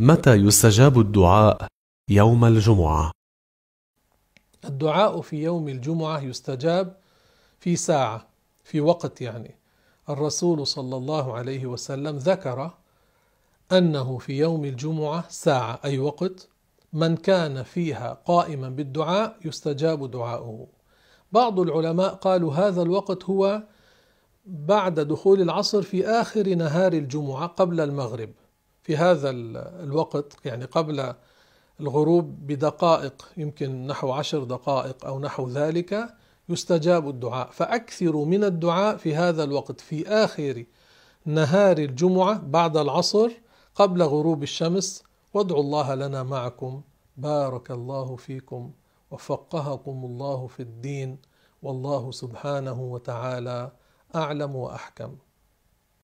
متى يستجاب الدعاء يوم الجمعة؟ الدعاء في يوم الجمعة يستجاب في ساعة في وقت يعني الرسول صلى الله عليه وسلم ذكر أنه في يوم الجمعة ساعة أي وقت من كان فيها قائما بالدعاء يستجاب دعاؤه بعض العلماء قالوا هذا الوقت هو بعد دخول العصر في آخر نهار الجمعة قبل المغرب في هذا الوقت يعني قبل الغروب بدقائق يمكن نحو عشر دقائق أو نحو ذلك يستجاب الدعاء فأكثروا من الدعاء في هذا الوقت في آخر نهار الجمعة بعد العصر قبل غروب الشمس وادعوا الله لنا معكم بارك الله فيكم وفقهكم الله في الدين والله سبحانه وتعالى أعلم وأحكم